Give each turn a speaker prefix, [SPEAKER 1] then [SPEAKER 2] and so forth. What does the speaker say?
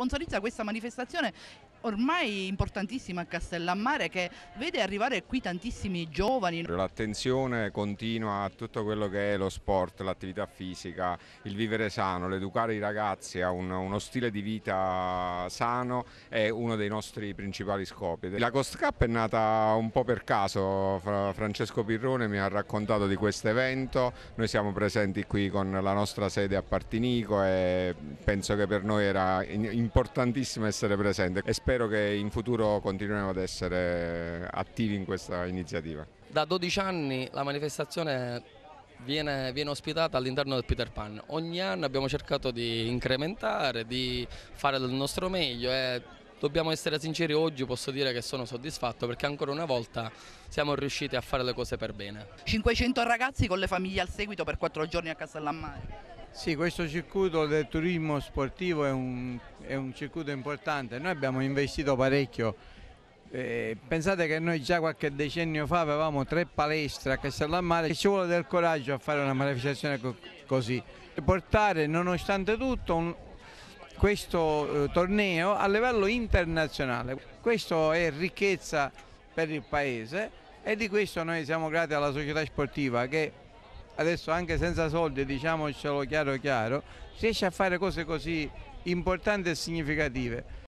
[SPEAKER 1] sponsorizza questa manifestazione ormai importantissima a Castellammare che vede arrivare qui tantissimi giovani.
[SPEAKER 2] L'attenzione continua a tutto quello che è lo sport, l'attività fisica, il vivere sano, l'educare i ragazzi a un, uno stile di vita sano è uno dei nostri principali scopi. La Coast Cup è nata un po' per caso, Francesco Pirrone mi ha raccontato di questo evento, noi siamo presenti qui con la nostra sede a Partinico e penso che per noi era in, in importantissimo essere presente e spero che in futuro continueremo ad essere attivi in questa iniziativa.
[SPEAKER 3] Da 12 anni la manifestazione Viene, viene, ospitata all'interno del Peter Pan. Ogni anno abbiamo cercato di incrementare, di fare del nostro meglio e dobbiamo essere sinceri oggi, posso dire che sono soddisfatto perché ancora una volta siamo riusciti a fare le cose per
[SPEAKER 4] bene.
[SPEAKER 1] 500 ragazzi con le famiglie al seguito per 4 giorni a Castellammare.
[SPEAKER 4] Sì, questo circuito del turismo sportivo è un, è un circuito importante, noi abbiamo investito parecchio, eh, pensate che noi già qualche decennio fa avevamo tre palestre a Castellammare e ci vuole del coraggio a fare una manifestazione co così, portare nonostante tutto un, questo eh, torneo a livello internazionale, questo è ricchezza per il paese e di questo noi siamo grati alla società sportiva che adesso anche senza soldi, diciamocelo chiaro chiaro, riesce a fare cose così importanti e significative.